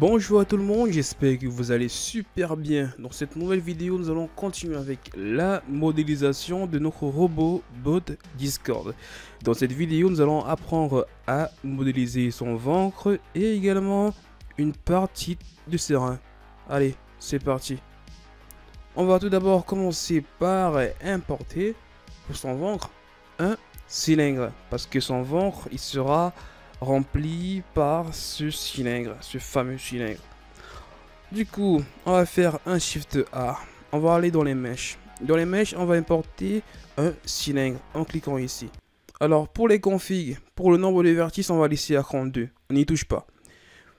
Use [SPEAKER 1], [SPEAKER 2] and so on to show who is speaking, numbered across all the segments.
[SPEAKER 1] Bonjour à tout le monde, j'espère que vous allez super bien. Dans cette nouvelle vidéo, nous allons continuer avec la modélisation de notre robot bot Discord. Dans cette vidéo, nous allons apprendre à modéliser son ventre et également une partie de ses reins. Allez, c'est parti. On va tout d'abord commencer par importer pour son ventre un cylindre parce que son ventre, il sera rempli par ce cylindre, ce fameux cylindre. Du coup, on va faire un Shift A. On va aller dans les mèches. Dans les mèches, on va importer un cylindre en cliquant ici. Alors, pour les configs, pour le nombre de vertices, on va laisser à 32. On n'y touche pas.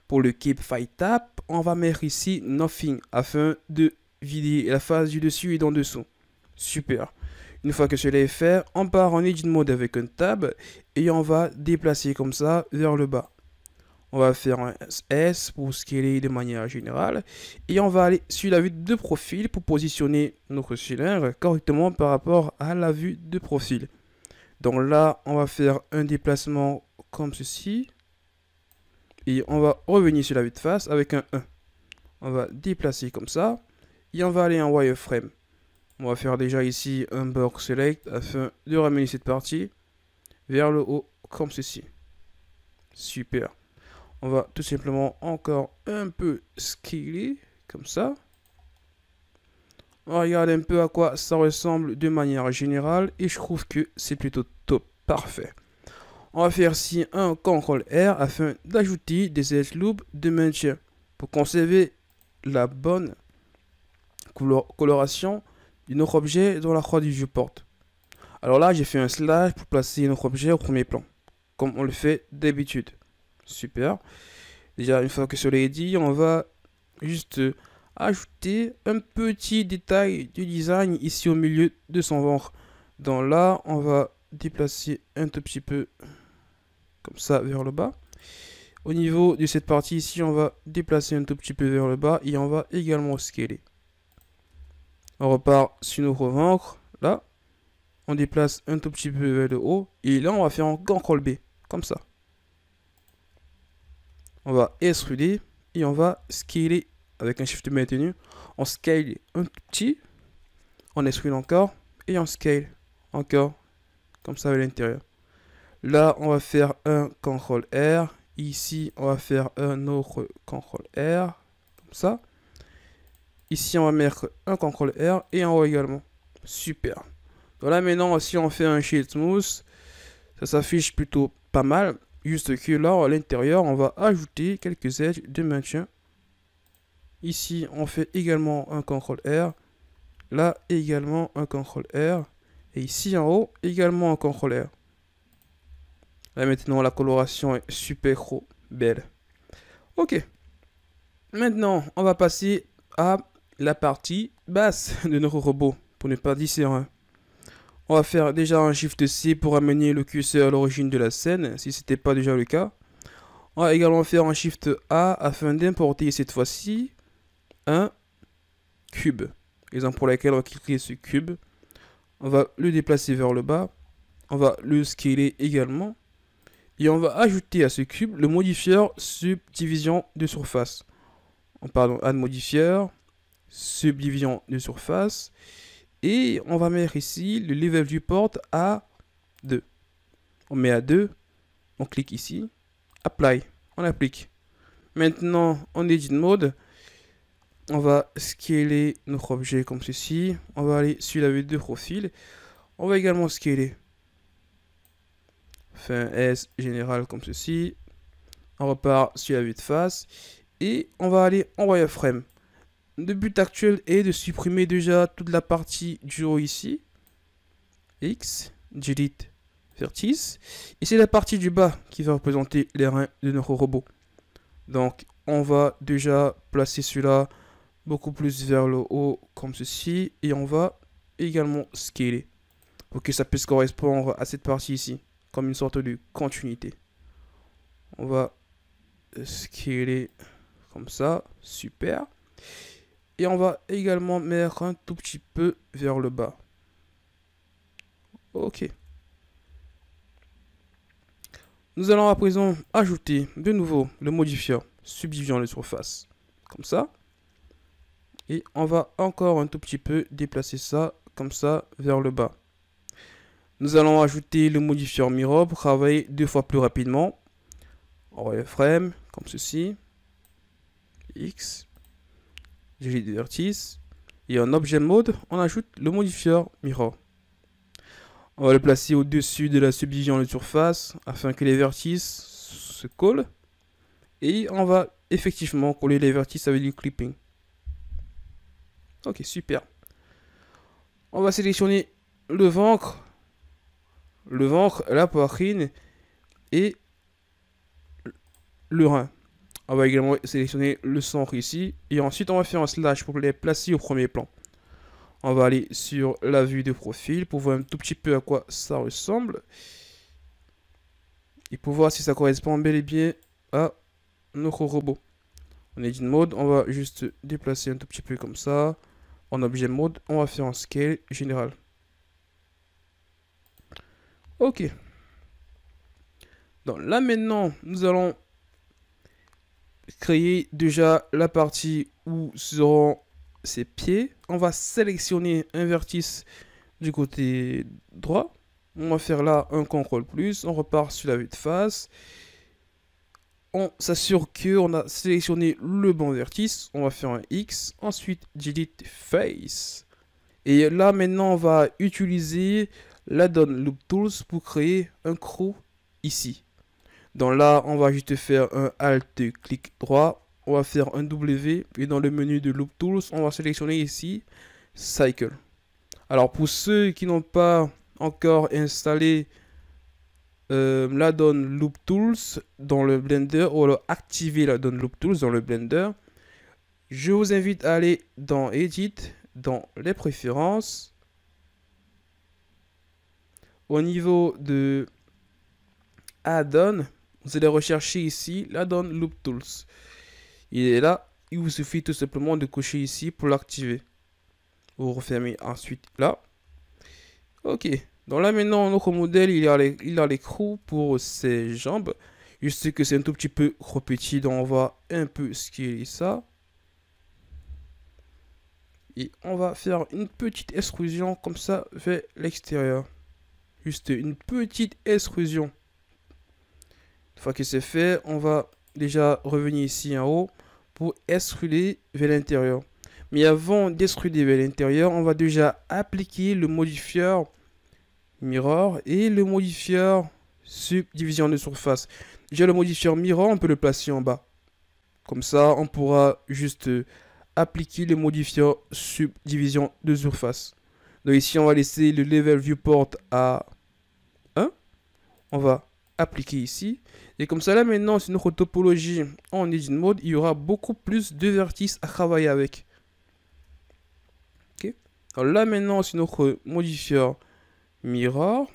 [SPEAKER 1] Pour le keep fight tap, on va mettre ici nothing afin de vider la phase du dessus et d'en dessous. Super. Une fois que cela est fait, on part en Edit Mode avec un tab et on va déplacer comme ça vers le bas. On va faire un S pour scaler de manière générale. Et on va aller sur la vue de profil pour positionner notre cylindre correctement par rapport à la vue de profil. Donc là, on va faire un déplacement comme ceci. Et on va revenir sur la vue de face avec un 1. On va déplacer comme ça. Et on va aller en wireframe. On va faire déjà ici un box select afin de ramener cette partie vers le haut comme ceci. Super. On va tout simplement encore un peu scaler comme ça. On regarde un peu à quoi ça ressemble de manière générale et je trouve que c'est plutôt top, parfait. On va faire ici un CTRL R afin d'ajouter des loops de maintien pour conserver la bonne coloration notre autre objet dans la croix du jeu porte. Alors là, j'ai fait un slash pour placer notre objet au premier plan, comme on le fait d'habitude. Super. Déjà, une fois que cela est dit, on va juste ajouter un petit détail du design ici au milieu de son ventre. dans là, on va déplacer un tout petit peu comme ça vers le bas. Au niveau de cette partie ici, on va déplacer un tout petit peu vers le bas et on va également scaler. On repart sur nos revancres. Là, on déplace un tout petit peu vers le haut. Et là, on va faire un Ctrl B. Comme ça. On va extruder et on va scaler avec un shift maintenu. On scale un petit. On extrude encore. Et on scale encore. Comme ça, à l'intérieur. Là, on va faire un CTRL R. Ici, on va faire un autre CTRL R. Comme ça. Ici, on va mettre un CTRL R et en haut également. Super. Donc maintenant, si on fait un Shield Smooth, ça s'affiche plutôt pas mal. Juste que là, à l'intérieur, on va ajouter quelques edges de maintien. Ici, on fait également un CTRL R. Là, également un CTRL R. Et ici, en haut, également un CTRL R. Là, maintenant, la coloration est super trop belle. Ok. Maintenant, on va passer à la partie basse de notre robot, pour ne pas dire. On va faire déjà un shift C pour amener le curseur à l'origine de la scène, si ce n'était pas déjà le cas. On va également faire un shift A afin d'importer cette fois-ci un cube. exemple pour laquelle on va cliquer ce cube. On va le déplacer vers le bas. On va le scaler également. Et on va ajouter à ce cube le modifier subdivision de surface. On parle de modifier subdivision de surface. Et on va mettre ici le level port à 2. On met à 2. On clique ici. Apply. On applique. Maintenant, en edit mode, on va scaler notre objet comme ceci. On va aller sur la vue de profil. On va également scaler. Fin S général comme ceci. On repart sur la vue de face. Et on va aller en wireframe. Le but actuel est de supprimer déjà toute la partie du haut ici. X, delete vertice. Et c'est la partie du bas qui va représenter les reins de notre robot. Donc on va déjà placer cela beaucoup plus vers le haut comme ceci. Et on va également scaler pour que ça puisse correspondre à cette partie ici. Comme une sorte de continuité. On va scaler comme ça. Super. Et on va également mettre un tout petit peu vers le bas. Ok. Nous allons à présent ajouter de nouveau le modifier subdivisant les surfaces. Comme ça. Et on va encore un tout petit peu déplacer ça comme ça vers le bas. Nous allons ajouter le modifier mirror pour travailler deux fois plus rapidement. On frame comme ceci. X des vertices Et en Objet Mode, on ajoute le modifier Mirror. On va le placer au-dessus de la subdivision de surface afin que les vertices se collent. Et on va effectivement coller les vertices avec du clipping. Ok, super. On va sélectionner le ventre, le ventre, la poitrine et le rein. On va également sélectionner le centre ici. Et ensuite, on va faire un slash pour les placer au premier plan. On va aller sur la vue de profil pour voir un tout petit peu à quoi ça ressemble. Et pour voir si ça correspond bel et bien à notre robot. On est le mode, on va juste déplacer un tout petit peu comme ça. En objet mode, on va faire un scale général. Ok. Donc là maintenant, nous allons créer déjà la partie où seront ses pieds. On va sélectionner un vertice du côté droit. On va faire là un Ctrl plus. On repart sur la vue de face. On s'assure que on a sélectionné le bon vertice. On va faire un X. Ensuite, delete face. Et là, maintenant, on va utiliser l'addon Loop Tools pour créer un crew ici. Donc là, on va juste faire un Alt clic droit. On va faire un W. Et dans le menu de Loop Tools, on va sélectionner ici Cycle. Alors pour ceux qui n'ont pas encore installé euh, la donne Loop Tools dans le Blender ou alors activer l'addon Loop Tools dans le Blender, je vous invite à aller dans Edit, dans les préférences. Au niveau de add-on, vous allez rechercher ici, la donne Loop Tools. il est là, il vous suffit tout simplement de cocher ici pour l'activer. Vous refermez ensuite là. Ok. Donc là maintenant, notre modèle, il a les, il a l'écrou pour ses jambes. Je sais que c'est un tout petit peu trop petit, donc on va un peu est ça. Et on va faire une petite extrusion comme ça vers l'extérieur. Juste une petite extrusion. Une fois que c'est fait, on va déjà revenir ici en haut pour extruder vers l'intérieur. Mais avant d'extruder vers l'intérieur, on va déjà appliquer le modifieur mirror et le modifieur subdivision de surface. Déjà le modifieur mirror, on peut le placer en bas. Comme ça, on pourra juste appliquer le modifieur subdivision de surface. Donc ici, on va laisser le level viewport à 1. On va appliquer ici. Et comme ça là maintenant, sur notre topologie en Engine Mode, il y aura beaucoup plus de vertices à travailler avec. ok là, maintenant, sur notre modifier Mirror,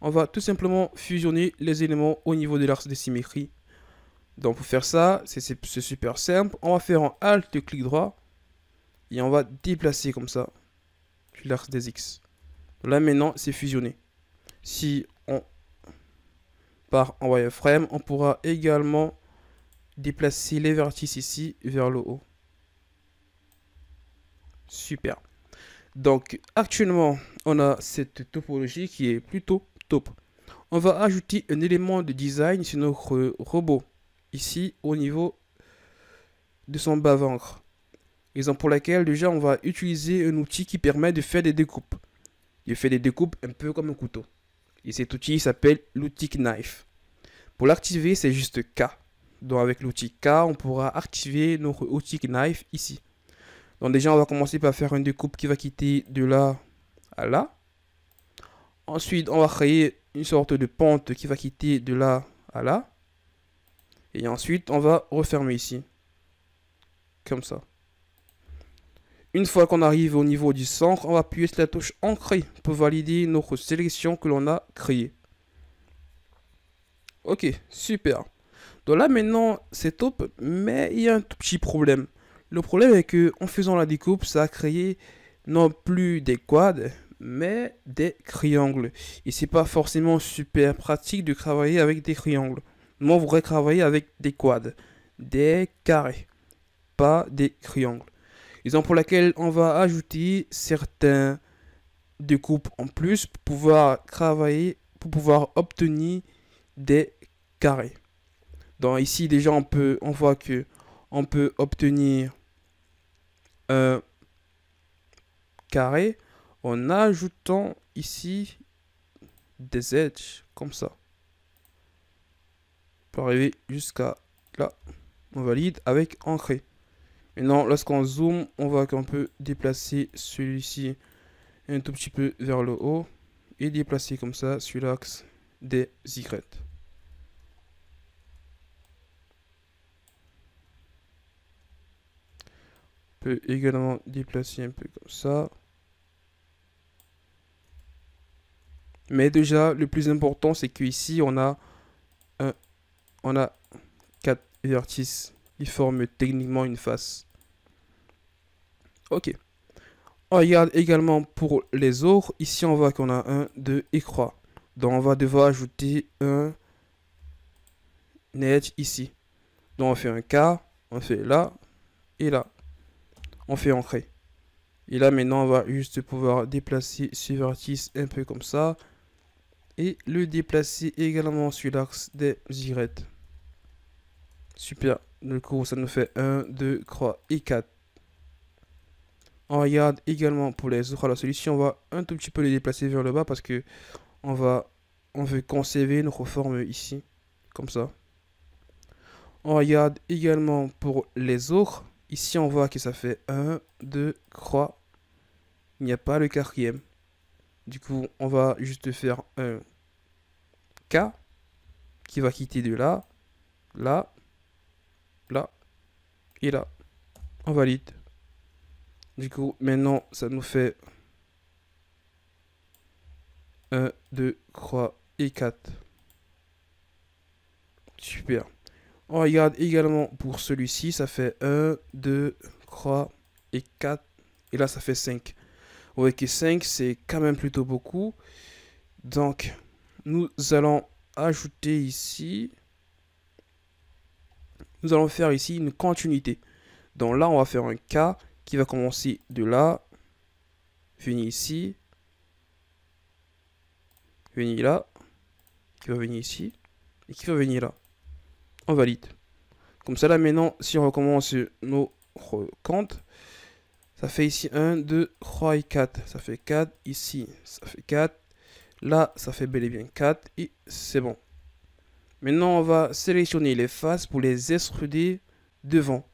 [SPEAKER 1] on va tout simplement fusionner les éléments au niveau de l'axe de symétrie. Donc, pour faire ça, c'est super simple. On va faire un Alt, clic droit, et on va déplacer comme ça l'axe des X. Là, maintenant, c'est fusionné. Si par en wireframe. On pourra également déplacer les vertices ici vers le haut. Super. Donc actuellement, on a cette topologie qui est plutôt top. On va ajouter un élément de design sur notre robot. Ici, au niveau de son bas-ventre. Raison pour laquelle déjà on va utiliser un outil qui permet de faire des découpes. Il fait des découpes un peu comme un couteau. Et cet outil s'appelle l'outil Knife. Pour l'activer, c'est juste K. Donc avec l'outil K, on pourra activer notre outil Knife ici. Donc déjà, on va commencer par faire une découpe qui va quitter de là à là. Ensuite, on va créer une sorte de pente qui va quitter de là à là. Et ensuite, on va refermer ici. Comme ça. Une fois qu'on arrive au niveau du centre, on va appuyer sur la touche ancrer pour valider notre sélection que l'on a créée. Ok, super. Donc là maintenant c'est top, mais il y a un tout petit problème. Le problème est que en faisant la découpe, ça a créé non plus des quads, mais des triangles. Et c'est pas forcément super pratique de travailler avec des triangles. Moi, on voudrais travailler avec des quads, des carrés, pas des triangles pour laquelle on va ajouter certains découpes en plus pour pouvoir travailler, pour pouvoir obtenir des carrés. Donc ici déjà on peut, on voit que on peut obtenir un carré en ajoutant ici des edges comme ça. Pour arriver jusqu'à là, on valide avec ancré. Maintenant, lorsqu'on zoome, on voit qu'on peut déplacer celui-ci un tout petit peu vers le haut et déplacer comme ça sur l'axe des Y. On peut également déplacer un peu comme ça. Mais déjà, le plus important, c'est qu'ici, on a, on a 4 vertices forme techniquement une face. Ok. On regarde également pour les autres Ici, on voit qu'on a un deux et croix. Donc, on va devoir ajouter un net ici. Donc, on fait un K, on fait là et là. On fait entrer. Et là, maintenant, on va juste pouvoir déplacer ce vertice un peu comme ça. Et le déplacer également sur l'axe des Y. Super. Du coup, ça nous fait 1, 2, 3 et 4. On regarde également pour les autres. Alors celui-ci, on va un tout petit peu les déplacer vers le bas parce que on va on veut conserver notre forme ici. Comme ça. On regarde également pour les autres. Ici, on voit que ça fait 1, 2, 3. Il n'y a pas le quatrième. Du coup, on va juste faire un K qui va quitter de là, là, là et là. On valide. Du coup, maintenant, ça nous fait 1, 2, 3 et 4. Super. On regarde également pour celui-ci, ça fait 1, 2, 3 et 4. Et là, ça fait 5. Vous voyez que 5, c'est quand même plutôt beaucoup. Donc, nous allons ajouter ici nous allons faire ici une continuité. Donc là, on va faire un K qui va commencer de là, venir ici, venir là, qui va venir ici, et qui va venir là. On valide. Comme ça, là, maintenant, si on recommence nos comptes, ça fait ici 1, 2, 3 et 4. Ça fait 4. Ici, ça fait 4. Là, ça fait bel et bien 4. Et c'est bon. Maintenant, on va sélectionner les faces pour les extruder devant.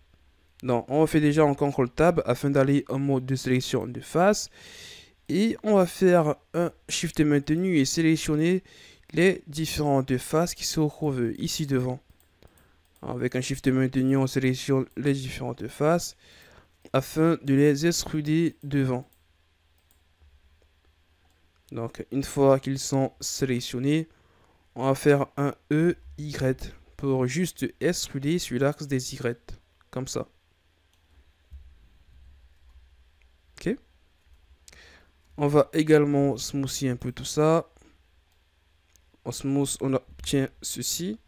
[SPEAKER 1] Donc, on fait déjà en CTRL Tab afin d'aller en mode de sélection de faces. Et on va faire un Shift maintenu et sélectionner les différentes faces qui se retrouvent ici devant. Avec un Shift maintenu, on sélectionne les différentes faces afin de les extruder devant. Donc, une fois qu'ils sont sélectionnés, on va faire un E, Y pour juste S sur l'axe des Y. Comme ça. Ok. On va également smoothie un peu tout ça. On smooth, on obtient ceci.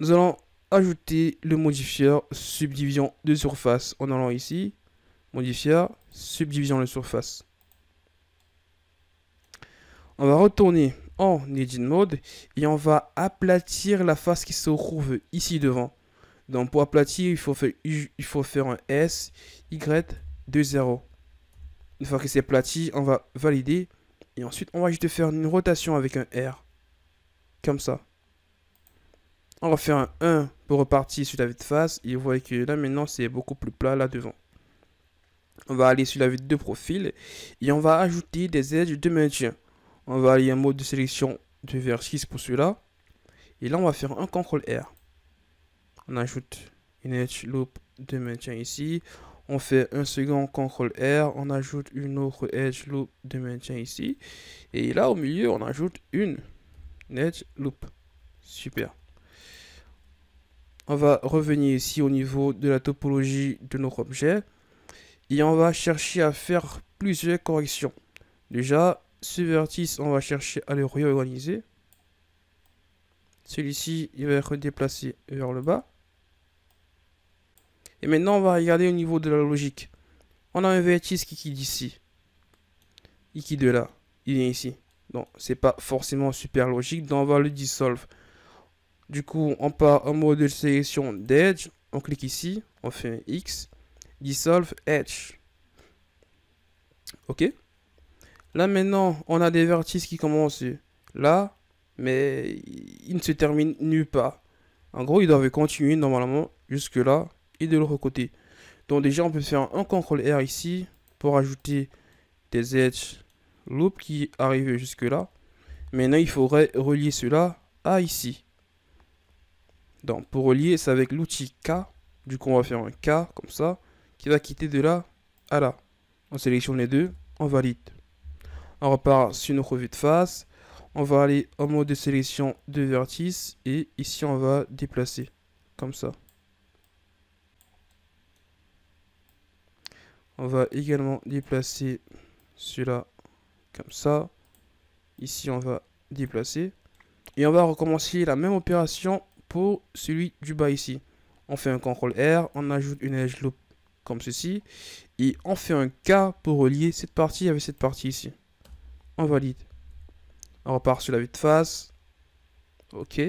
[SPEAKER 1] Nous allons ajouter le modifier subdivision de surface en allant ici. Modifier, subdivision de surface. On va retourner en Edit Mode et on va aplatir la face qui se trouve ici devant. Donc pour aplatir, il faut faire, un S, Y, 2, 0. Une fois que c'est aplati, on va valider. Et ensuite, on va juste faire une rotation avec un R. Comme ça. On va faire un 1 pour repartir sur la vue de face. Et vous voyez que là, maintenant, c'est beaucoup plus plat là devant. On va aller sur la vue de profil. Et on va ajouter des edges de maintien. On va aller un mode de sélection de vers 6 pour celui-là. Et là, on va faire un CTRL R. On ajoute une edge loop de maintien ici. On fait un second CTRL R. On ajoute une autre edge loop de maintien ici. Et là, au milieu, on ajoute une, edge loop. Super. On va revenir ici au niveau de la topologie de notre objet. Et on va chercher à faire plusieurs corrections. Déjà, ce vertice, on va chercher à le réorganiser. Celui-ci, il va être déplacé vers le bas. Et maintenant, on va regarder au niveau de la logique. On a un vertice qui quitte ici. Il quitte de là. Il est ici. Donc, c'est pas forcément super logique. Donc, on va le dissolve. Du coup, on part en mode de sélection d'Edge. On clique ici. On fait un X. Dissolve Edge. OK Là maintenant, on a des vertices qui commencent là, mais ils ne se terminent nulle part. En gros, ils doivent continuer normalement jusque là et de l'autre côté. Donc déjà, on peut faire un CTRL R ici pour ajouter des edge loop qui arrivent jusque là. Maintenant, il faudrait relier cela à ici. Donc pour relier, c'est avec l'outil K. Du coup, on va faire un K comme ça qui va quitter de là à là. On sélectionne les deux, on valide. On repart sur notre revue de face. On va aller en mode de sélection de vertice. Et ici, on va déplacer. Comme ça. On va également déplacer celui-là comme ça. Ici, on va déplacer. Et on va recommencer la même opération pour celui du bas ici. On fait un CTRL R, on ajoute une edge loop comme ceci. Et on fait un K pour relier cette partie avec cette partie ici on valide. On repart sur la vue de face. Ok.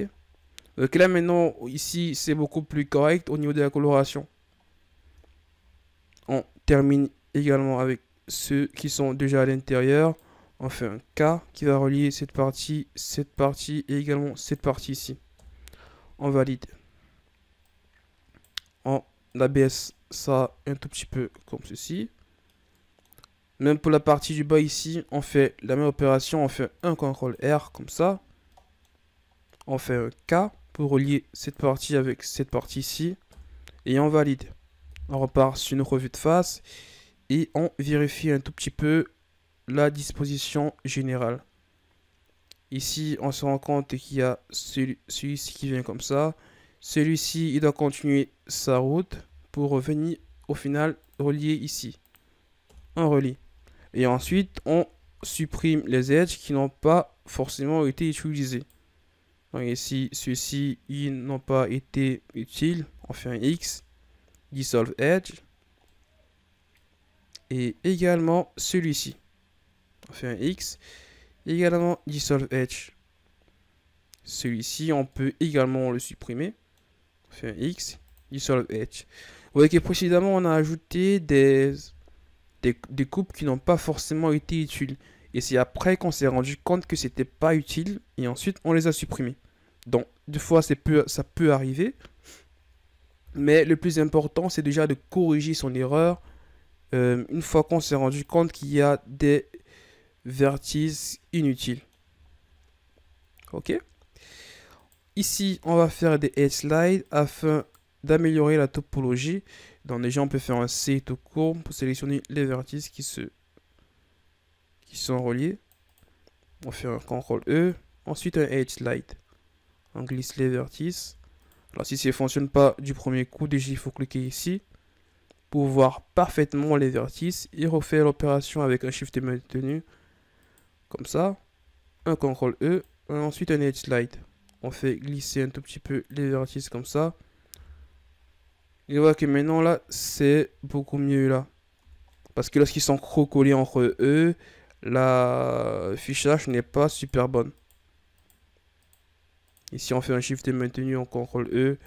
[SPEAKER 1] Donc là maintenant, ici, c'est beaucoup plus correct au niveau de la coloration. On termine également avec ceux qui sont déjà à l'intérieur. On fait un K qui va relier cette partie, cette partie et également cette partie ici. On valide. On abaisse ça un tout petit peu comme ceci. Même pour la partie du bas ici, on fait la même opération, on fait un CTRL R comme ça. On fait un K pour relier cette partie avec cette partie ici. Et on valide. On repart sur une revue de face. Et on vérifie un tout petit peu la disposition générale. Ici, on se rend compte qu'il y a celui-ci qui vient comme ça. Celui-ci, il doit continuer sa route pour revenir au final relier ici. On relie. Et ensuite, on supprime les edges qui n'ont pas forcément été utilisés. Donc ici, ceux-ci, ils n'ont pas été utiles. On fait un X, Dissolve Edge. Et également celui-ci. On fait un X, également Dissolve Edge. Celui-ci, on peut également le supprimer. On fait un X, Dissolve Edge. Vous voyez que précédemment, on a ajouté des des, coupes qui n'ont pas forcément été utiles. Et c'est après qu'on s'est rendu compte que c'était pas utile et ensuite on les a supprimés. Donc, deux fois, peu, ça peut arriver. Mais le plus important, c'est déjà de corriger son erreur euh, une fois qu'on s'est rendu compte qu'il y a des vertices inutiles. Ok Ici, on va faire des slides afin d'améliorer la topologie dans les gens, on peut faire un C tout court pour sélectionner les vertices qui, se, qui sont reliés. On fait un CTRL E, ensuite un Edge Slide. On glisse les vertices. Alors si ça ne fonctionne pas du premier coup, déjà il faut cliquer ici pour voir parfaitement les vertices et refaire l'opération avec un Shift maintenu. Comme ça, un CTRL E, ensuite un Edge Slide. On fait glisser un tout petit peu les vertices comme ça. Il voit que maintenant là, c'est beaucoup mieux là. Parce que lorsqu'ils sont crocollés entre eux, la fichage n'est pas super bonne. Ici, on fait un shift et maintenu, on contrôle E,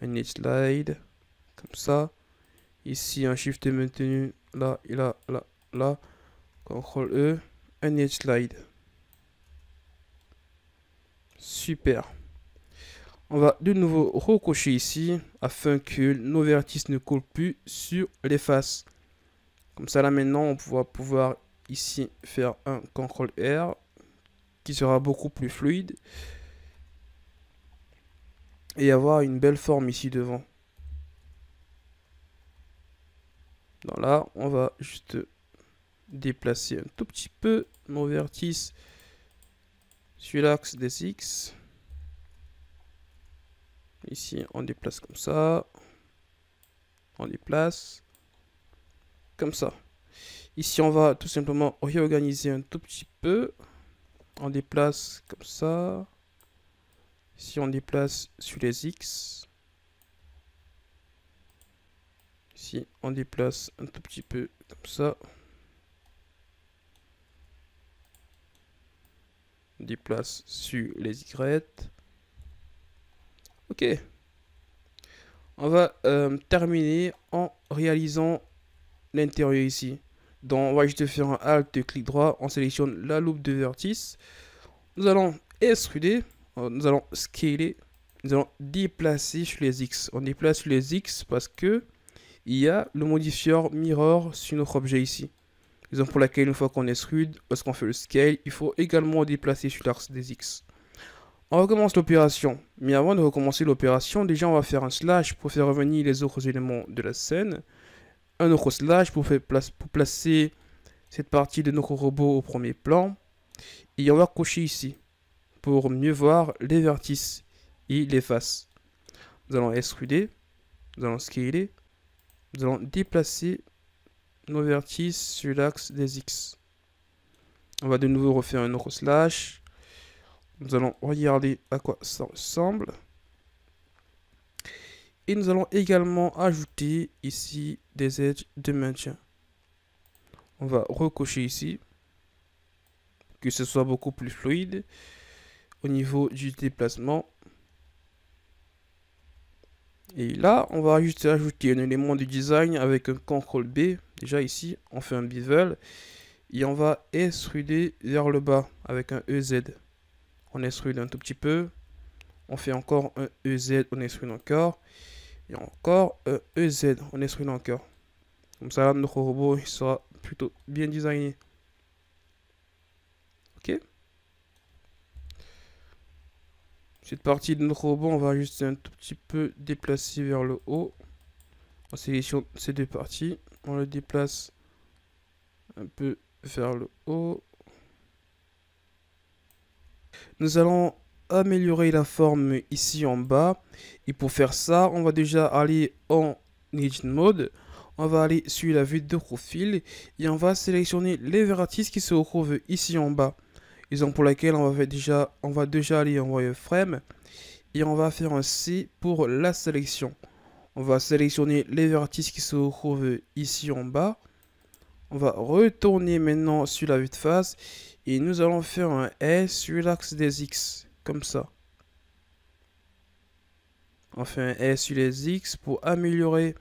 [SPEAKER 1] un hit slide, comme ça. Ici, un shift et maintenu, là, et là, là, là, contrôle E, un edge slide. Super. On va de nouveau recocher ici afin que nos vertices ne collent plus sur les faces. Comme ça là maintenant on va pouvoir ici faire un CTRL R qui sera beaucoup plus fluide et avoir une belle forme ici devant. Donc là on va juste déplacer un tout petit peu nos vertices sur l'axe des X. Ici, on déplace comme ça. On déplace comme ça. Ici, on va tout simplement réorganiser un tout petit peu. On déplace comme ça. Si on déplace sur les X. Ici, on déplace un tout petit peu comme ça. On déplace sur les Y. Ok. On va euh, terminer en réalisant l'intérieur ici. Donc on va juste faire un Alt, clic droit, on sélectionne la loupe de vertice. Nous allons extruder, euh, nous allons scaler, nous allons déplacer sur les X. On déplace sur les X parce que il y a le modifier mirror sur notre objet ici. ont pour laquelle une fois qu'on extrude, qu'on fait le scale, il faut également déplacer sur l'axe des X. On recommence l'opération, mais avant de recommencer l'opération, déjà on va faire un slash pour faire revenir les autres éléments de la scène, un autre slash pour, faire place, pour placer cette partie de notre robot au premier plan, et on va cocher ici pour mieux voir les vertices et les faces. Nous allons extruder, nous allons scaler, nous allons déplacer nos vertices sur l'axe des X. On va de nouveau refaire un autre slash, nous allons regarder à quoi ça ressemble. Et nous allons également ajouter ici des edges de maintien. On va recocher ici. Que ce soit beaucoup plus fluide au niveau du déplacement. Et là, on va juste ajouter un élément de design avec un CTRL B. Déjà ici, on fait un bevel. Et on va extruder vers le bas avec un EZ on extrude un tout petit peu, on fait encore un EZ, on une encore, et encore un EZ, on extrude encore. Comme ça, notre robot il sera plutôt bien designé. Ok Cette partie de notre robot, on va juste un tout petit peu déplacer vers le haut. On sélectionne ces deux parties, on le déplace un peu vers le haut. Nous allons améliorer la forme ici en bas. Et pour faire ça, on va déjà aller en Edit Mode. On va aller sur la vue de profil et on va sélectionner les vertices qui se trouvent ici en bas. ont pour laquelle on va, déjà, on va déjà aller en wireframe et on va faire un C pour la sélection. On va sélectionner les vertices qui se trouvent ici en bas. On va retourner maintenant sur la vue de face et nous allons faire un S sur l'axe des X, comme ça. On fait un S sur les X pour améliorer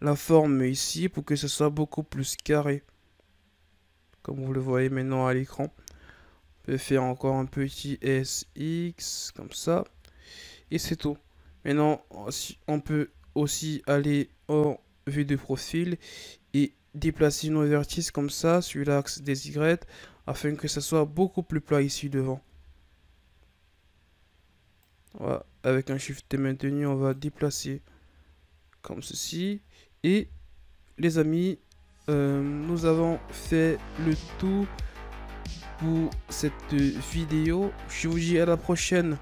[SPEAKER 1] la forme ici, pour que ce soit beaucoup plus carré. Comme vous le voyez maintenant à l'écran. On peut faire encore un petit SX, comme ça. Et c'est tout. Maintenant, on peut aussi aller en vue de profil et déplacer nos vertices comme ça sur l'axe des Y afin que ça soit beaucoup plus plat ici devant. Voilà. Avec un Shift maintenu, on va déplacer comme ceci. Et les amis, euh, nous avons fait le tout pour cette vidéo. Je vous dis à la prochaine.